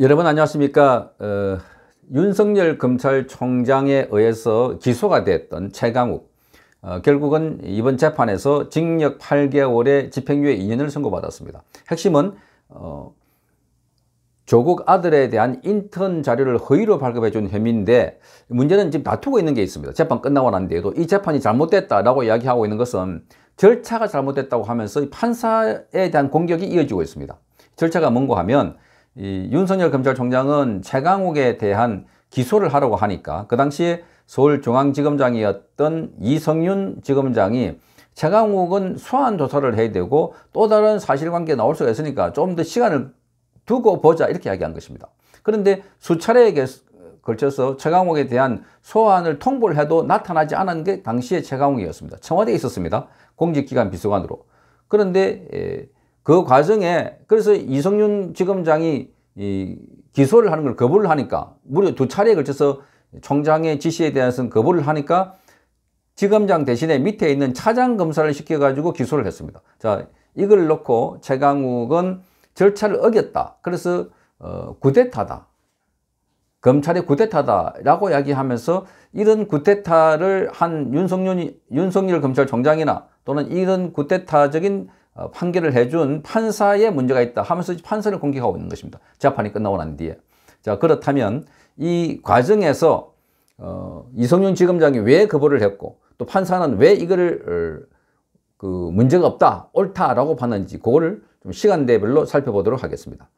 여러분 안녕하십니까 어, 윤석열 검찰총장에 의해서 기소가 됐던 최강욱 어, 결국은 이번 재판에서 징역 8개월에 집행유예 2년을 선고받았습니다 핵심은 어, 조국 아들에 대한 인턴 자료를 허위로 발급해 준 혐의인데 문제는 지금 다투고 있는 게 있습니다. 재판 끝나고 난 뒤에도 이 재판이 잘못됐다라고 이야기하고 있는 것은 절차가 잘못됐다고 하면서 판사에 대한 공격이 이어지고 있습니다. 절차가 뭔고 하면 이 윤석열 검찰총장은 최강욱에 대한 기소를 하라고 하니까 그 당시에 서울중앙지검장이었던 이성윤 지검장이 최강욱은 소환 조사를 해야 되고 또 다른 사실관계 나올 수가 있으니까 좀 더 시간을 두고 보자 이렇게 이야기한 것입니다. 그런데 수차례에 걸쳐서 최강욱에 대한 소환을 통보를 해도 나타나지 않은 게 당시의 최강욱이었습니다. 청와대에 있었습니다. 공직기관 비서관으로. 그런데 그 과정에 그래서 이성윤 지검장이 이 기소를 하는 걸 거부를 하니까 무려 두 차례에 걸쳐서 총장의 지시에 대해서는 거부를 하니까 지검장 대신에 밑에 있는 차장 검사를 시켜가지고 기소를 했습니다. 자 이걸 놓고 최강욱은 절차를 어겼다. 그래서 어, 구데타다. 검찰의 구데타다라고 이야기하면서 이런 구데타를 한 윤석열, 윤석열 검찰총장이나 또는 이런 구데타적인 어, 판결을 해준 판사에 문제가 있다 하면서 판사를 공격하고 있는 것입니다. 재판이 끝나고 난 뒤에. 자, 그렇다면 이 과정에서 어, 이성윤 지검장이 왜 거부를 했고 또 판사는 왜 이거를 어, 그 문제가 없다, 옳다라고 봤는지 그거를 좀 시간대별로 살펴보도록 하겠습니다.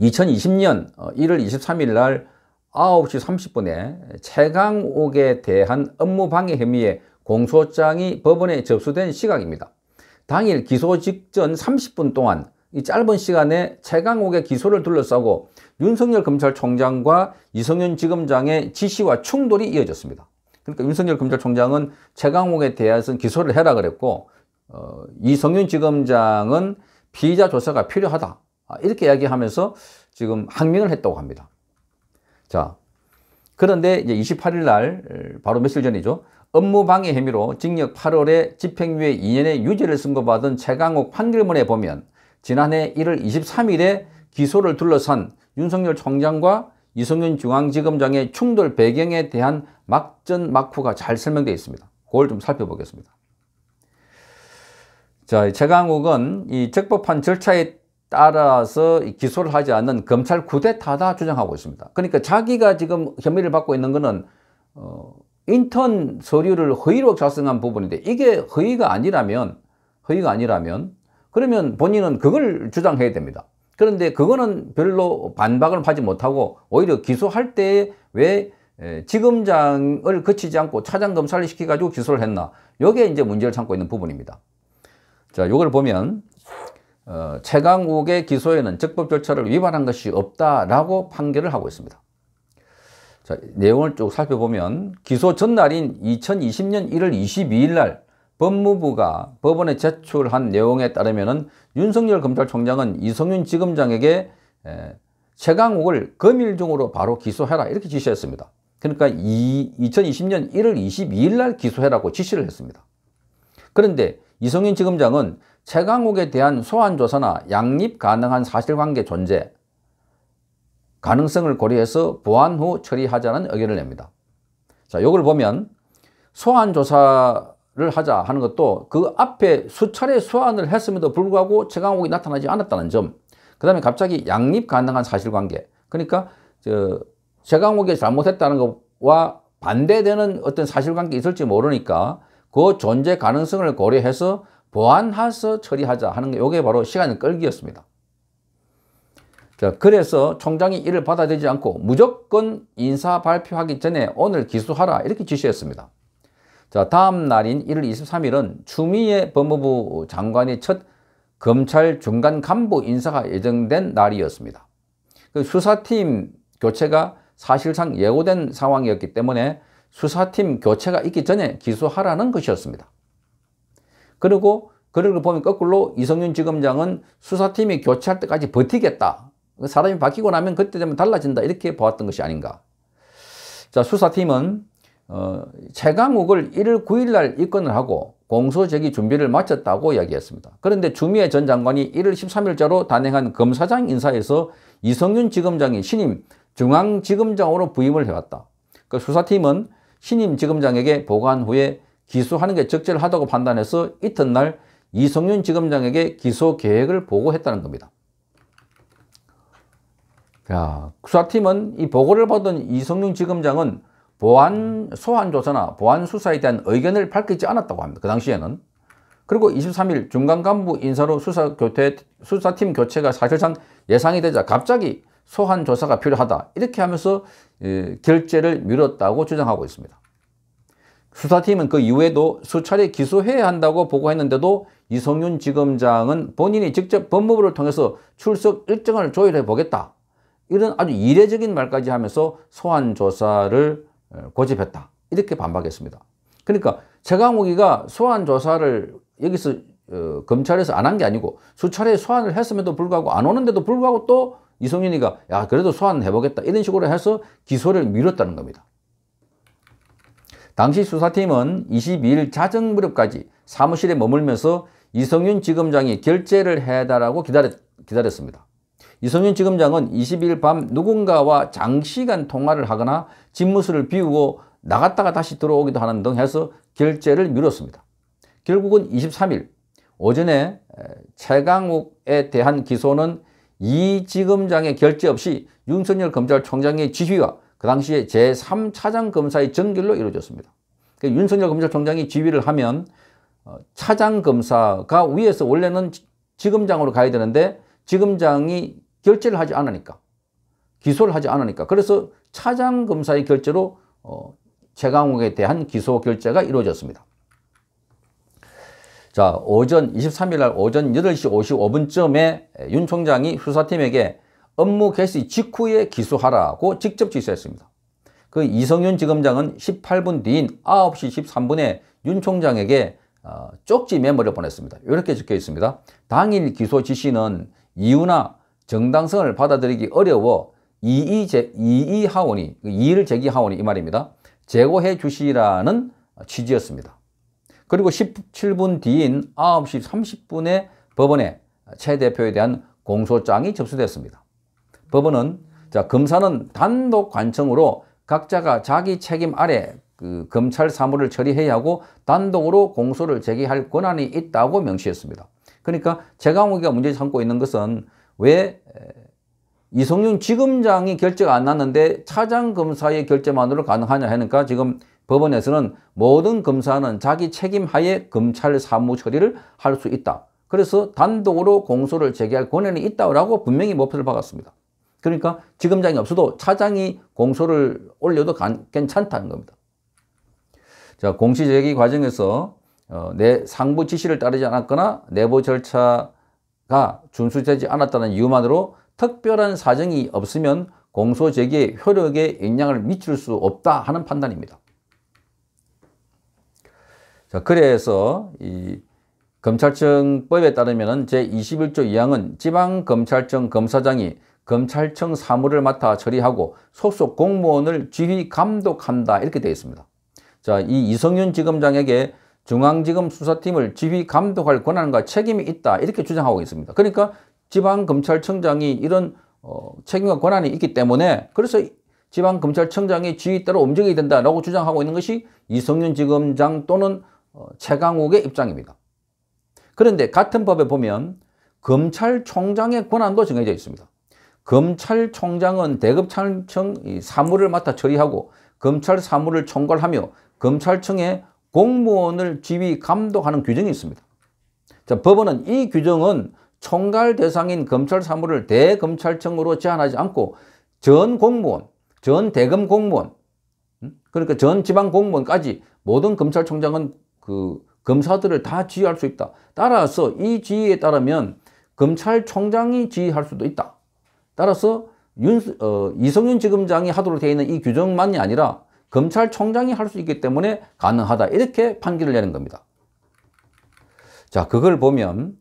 2020년 1월 23일 날 9시 30분에 최강욱에 대한 업무방해 혐의의 공소장이 법원에 접수된 시각입니다. 당일 기소 직전 30분 동안 이 짧은 시간에 최강욱의 기소를 둘러싸고 윤석열 검찰총장과 이성윤 지검장의 지시와 충돌이 이어졌습니다. 그러니까 윤석열 검찰총장은 최강욱에 대해서 기소를 해라 그랬고 어, 이성윤 지검장은 피의자 조사가 필요하다 아, 이렇게 이야기하면서 지금 항명을 했다고 합니다. 자 그런데 이제 28일 날 바로 며칠 전이죠. 업무방해 혐의로 징역 8월에 집행유예 2년의 유죄를 선고받은 최강욱 판결문에 보면 지난해 1월 23일에 기소를 둘러싼 윤석열 총장과 이성윤 중앙지검장의 충돌 배경에 대한 막전막후가 잘 설명되어 있습니다. 그걸 좀 살펴보겠습니다. 자, 최강욱은 이 적법한 절차에 따라서 기소를 하지 않는 검찰 구데타다 주장하고 있습니다. 그러니까 자기가 지금 혐의를 받고 있는 것은 어, 인턴 서류를 허위로 작성한 부분인데 이게 허위가 아니라면 허위가 아니라면 그러면 본인은 그걸 주장해야 됩니다. 그런데 그거는 별로 반박을 하지 못하고 오히려 기소할 때 왜 지검장을 거치지 않고 차장검사를 시켜가지고 기소를 했나 요게 이제 문제를 삼고 있는 부분입니다. 자, 요걸 보면 어, 최강욱의 기소에는 적법 절차를 위반한 것이 없다라고 판결을 하고 있습니다. 자, 내용을 쭉 살펴보면 기소 전날인 2020년 1월 22일 날 법무부가 법원에 제출한 내용에 따르면 윤석열 검찰총장은 이성윤 지검장에게 에, 최강욱을 금일중으로 바로 기소해라 이렇게 지시했습니다. 그러니까 이, 2020년 1월 22일 날 기소해라고 지시를 했습니다. 그런데 이성윤 지검장은 최강욱에 대한 소환조사나 양립 가능한 사실관계 존재, 가능성을 고려해서 보완 후 처리하자는 의견을 냅니다. 자, 이걸 보면 소환 조사를 하자 하는 것도 그 앞에 수차례 소환을 했음에도 불구하고 최강욱이 나타나지 않았다는 점. 그 다음에 갑자기 양립 가능한 사실관계. 그러니까 저 최강욱이 잘못했다는 것과 반대되는 어떤 사실관계 있을지 모르니까 그 존재 가능성을 고려해서 보완해서 처리하자 하는 게 요게 바로 시간을 끌기였습니다. 자, 그래서 총장이 이를 받아들이지 않고 무조건 인사 발표하기 전에 오늘 기소하라 이렇게 지시했습니다. 자, 다음 날인 1월 23일은 추미애 법무부 장관의 첫 검찰 중간 간부 인사가 예정된 날이었습니다. 그 수사팀 교체가 사실상 예고된 상황이었기 때문에 수사팀 교체가 있기 전에 기소하라는 것이었습니다. 그리고 그를 보면 거꾸로 이성윤 지검장은 수사팀이 교체할 때까지 버티겠다. 사람이 바뀌고 나면 그때 되면 달라진다 이렇게 보았던 것이 아닌가. 자 수사팀은 어, 최강욱을 1월 9일 날 입건을 하고 공소 제기 준비를 마쳤다고 이야기했습니다. 그런데 주미애 전 장관이 1월 13일자로 단행한 검사장 인사에서 이성윤 지검장이 신임 중앙지검장으로 부임을 해왔다. 그 수사팀은 신임 지검장에게 보관 후에 기소하는 게 적절하다고 판단해서 이튿날 이성윤 지검장에게 기소 계획을 보고했다는 겁니다. 자, 수사팀은 이 보고를 받은 이성윤 지검장은 보안 소환조사나 보안 수사에 대한 의견을 밝히지 않았다고 합니다. 그 당시에는. 그리고 23일 중간 간부 인사로 수사 교태, 수사팀 교체가 사실상 예상이 되자 갑자기 소환 조사가 필요하다. 이렇게 하면서 예, 결재를 미뤘다고 주장하고 있습니다. 수사팀은 그 이후에도 수차례 기소해야 한다고 보고했는데도 이성윤 지검장은 본인이 직접 법무부를 통해서 출석 일정을 조율해 보겠다. 이런 아주 이례적인 말까지 하면서 소환 조사를 고집했다. 이렇게 반박했습니다. 그러니까 최강욱이가 소환 조사를 여기서 어, 검찰에서 안 한 게 아니고 수차례 소환을 했음에도 불구하고 안 오는데도 불구하고 또 이성윤이가 야 그래도 소환해보겠다 이런 식으로 해서 기소를 미뤘다는 겁니다. 당시 수사팀은 22일 자정무렵까지 사무실에 머물면서 이성윤 지검장이 결재를 해달라고 기다렸, 기다렸습니다. 이성윤 지검장은 20일 밤 누군가와 장시간 통화를 하거나 집무실을 비우고 나갔다가 다시 들어오기도 하는 등 해서 결재를 미뤘습니다. 결국은 23일 오전에 최강욱에 대한 기소는 이 지검장의 결재 없이 윤석열 검찰총장의 지휘와 그 당시에 제3차장 검사의 전결로 이루어졌습니다. 그 윤석열 검찰총장이 지휘를 하면 어, 차장 검사가 위에서 원래는 지검장으로 가야 되는데 지검장이 결제를 하지 않으니까. 기소를 하지 않으니까. 그래서 차장 검사의 결제로 어, 최강욱에 대한 기소 결제가 이루어졌습니다. 자, 오전 23일 날 오전 8시 55분쯤에 윤 총장이 수사팀에게 업무 개시 직후에 기소하라고 직접 지시했습니다. 그 이성윤 지검장은 18분 뒤인 9시 13분에 윤 총장에게 어, 쪽지 메모를 보냈습니다. 이렇게 적혀 있습니다. 당일 기소 지시는 이유나 정당성을 받아들이기 어려워 이의 제, 이의 하원이, 그 이의를 제기 하원이 이 말입니다. 제고해 주시라는 취지였습니다. 그리고 17분 뒤인 9시 30분에 법원에 최 대표에 대한 공소장이 접수됐습니다. 법원은 자 검사는 단독 관청으로 각자가 자기 책임 아래 그 검찰 사무를 처리해야 하고 단독으로 공소를 제기할 권한이 있다고 명시했습니다. 그러니까 재강욱이가 문제 삼고 있는 것은 왜 이성윤 지검장이 결제가 안 났는데 차장 검사의 결제만으로 가능하냐 하니까 지금 법원에서는 모든 검사는 자기 책임 하에 검찰 사무 처리를 할 수 있다. 그래서 단독으로 공소를 제기할 권한이 있다고 분명히 목표를 박았습니다. 그러니까 지검장이 없어도 차장이 공소를 올려도 괜찮다는 겁니다. 자, 공시 제기 과정에서 어, 내 상부 지시를 따르지 않았거나 내부 절차 가 준수되지 않았다는 이유만으로 특별한 사정이 없으면 공소 제기의 효력에 영향을 미칠 수 없다 하는 판단입니다. 자, 그래서 이 검찰청법에 따르면 제21조 2항은 지방검찰청 검사장이 검찰청 사무를 맡아 처리하고 소속 공무원을 지휘 감독한다 이렇게 되어 있습니다. 자, 이 이성윤 지검장에게 중앙지검 수사팀을 지휘 감독할 권한과 책임이 있다 이렇게 주장하고 있습니다. 그러니까 지방검찰청장이 이런 어, 책임과 권한이 있기 때문에 그래서 지방검찰청장이 지휘따로 움직여야 된다라고 주장하고 있는 것이 이성윤 지검장 또는 어, 최강욱의 입장입니다. 그런데 같은 법에 보면 검찰총장의 권한도 정해져 있습니다. 검찰총장은 대급찰청 사무를 맡아 처리하고 검찰 사무를 총괄하며 검찰청에 공무원을 지휘 감독하는 규정이 있습니다. 자, 법원은 이 규정은 총괄 대상인 검찰 사무를 대검찰청으로 제한하지 않고 전 공무원, 전 대검 공무원, 음? 그러니까 전 지방 공무원까지 모든 검찰총장은 그 검사들을 다 지휘할 수 있다. 따라서 이 지휘에 따르면 검찰총장이 지휘할 수도 있다. 따라서 윤, 어, 이성윤 지검장이 하도록 되어 있는 이 규정만이 아니라 검찰총장이 할 수 있기 때문에 가능하다. 이렇게 판결을 내는 겁니다. 자, 그걸 보면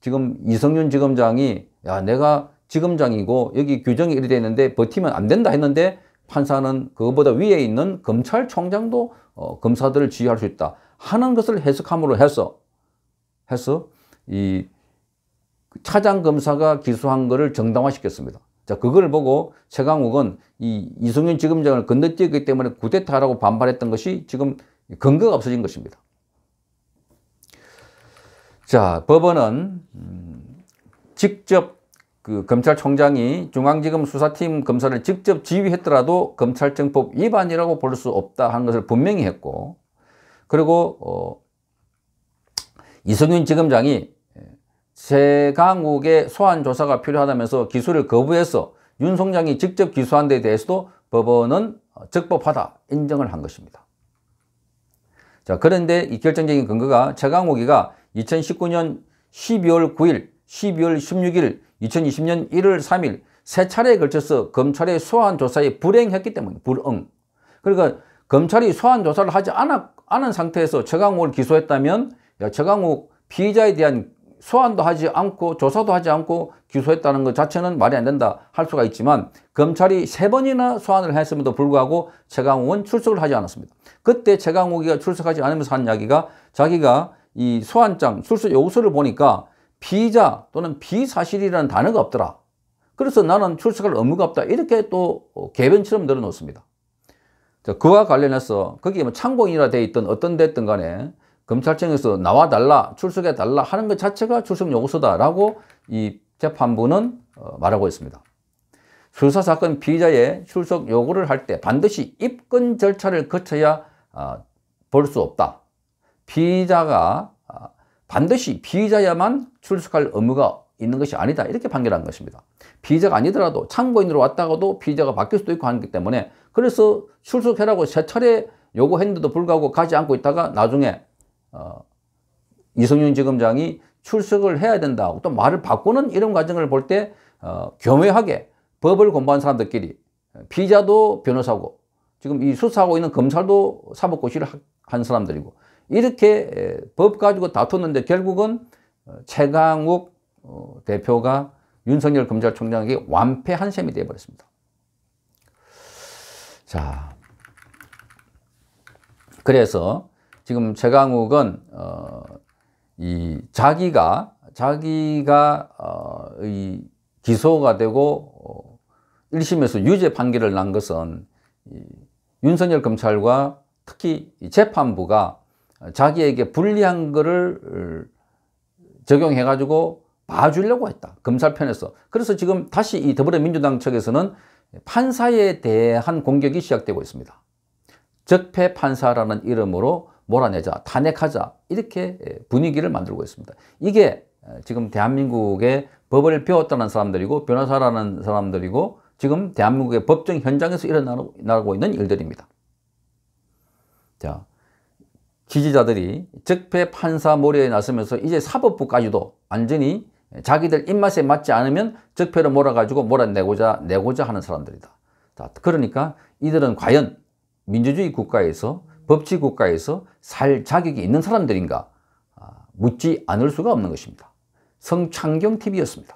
지금 이성윤 지검장이 야, 내가 지검장이고 여기 규정이 이렇 되어 있는데 버티면 안 된다 했는데 판사는 그것보다 위에 있는 검찰총장도 어, 검사들을 지휘할 수 있다 하는 것을 해석함으로 해서 해서 이 차장 검사가 기소한 것을 정당화시켰습니다. 자, 그걸 보고 최강욱은 이 이승윤 지검장을 건너뛰었기 때문에 구대타라고 반발했던 것이 지금 근거가 없어진 것입니다. 자, 법원은 음, 직접 그 검찰총장이 중앙지검 수사팀 검사를 직접 지휘했더라도 검찰청법 위반이라고 볼 수 없다 하는 것을 분명히 했고 그리고 어, 이성윤 지검장이 세 강욱의 소환 조사가 필요하다면서 기소를 거부해서 윤 총장이 직접 기소한 데 대해서도 법원은 적법하다 인정을 한 것입니다. 자 그런데 이 결정적인 근거가 최강욱이가 2019년 12월 9일, 12월 16일, 2020년 1월 3일 세 차례에 걸쳐서 검찰의 소환 조사에 불행했기 때문에 불응. 그러니까 검찰이 소환 조사를 하지 않았, 않은 상태에서 최강욱을 기소했다면 최강욱 피의자에 대한 소환도 하지 않고 조사도 하지 않고 기소했다는 것 자체는 말이 안 된다 할 수가 있지만 검찰이 세 번이나 소환을 했음에도 불구하고 최강욱은 출석을 하지 않았습니다. 그때 최강욱이가 출석하지 않으면서 한 이야기가 자기가 이 소환장 출석 요구서를 보니까 피의자 또는 비사실이라는 단어가 없더라. 그래서 나는 출석할 의무가 없다. 이렇게 또 개변처럼 늘어놓습니다. 그와 관련해서 거기에 뭐 창공이라 돼 있던 어떤 됐든 간에 검찰청에서 나와달라, 출석해달라 하는 것 자체가 출석 요구서다라고 이 재판부는 어, 말하고 있습니다. 수사사건 피의자의 출석 요구를 할 때 반드시 입건 절차를 거쳐야 아, 볼수 없다. 피의자가 아, 반드시 피의자야만 출석할 의무가 있는 것이 아니다 이렇게 판결한 것입니다. 피의자가 아니더라도 참고인으로 왔다가도 피의자가 바뀔 수도 있고 하기 때문에 그래서 출석해라고 세 차례 요구했는데도 불구하고 가지 않고 있다가 나중에 어, 이성윤 지검장이 출석을 해야 된다고 또 말을 바꾸는 이런 과정을 볼때 어, 교묘하게 법을 공부한 사람들끼리 피자도 변호사고 지금 이 수사하고 있는 검찰도 사법고시를 한 사람들이고 이렇게 법 가지고 다퉜는데 결국은 어, 최강욱 어, 대표가 윤석열 검찰총장에게 완패한 셈이 되어버렸습니다. 자, 그래서 지금 최강욱은 어, 이 자기가 자기가 어, 이 기소가 되고 어, 1심에서 유죄 판결을 난 것은 이 윤석열 검찰과 특히 이 재판부가 자기에게 불리한 거를 적용해 가지고 봐주려고 했다. 검찰 편에서. 그래서 지금 다시 이 더불어민주당 측에서는 판사에 대한 공격이 시작되고 있습니다. 적폐 판사라는 이름으로 몰아내자, 탄핵하자 이렇게 예, 분위기를 만들고 있습니다. 이게 지금 대한민국의 법을 배웠다는 사람들이고 변호사라는 사람들이고 지금 대한민국의 법정 현장에서 일어나고 있는 일들입니다. 자, 지지자들이 적폐 판사 몰이에 나서면서 이제 사법부까지도 완전히 자기들 입맛에 맞지 않으면 적폐로 몰아가지고 몰아내고자 내고자 하는 사람들이다. 자, 그러니까 이들은 과연 민주주의 국가에서 법치 국가에서 살 자격이 있는 사람들인가 아, 묻지 않을 수가 없는 것입니다. 성창경TV였습니다.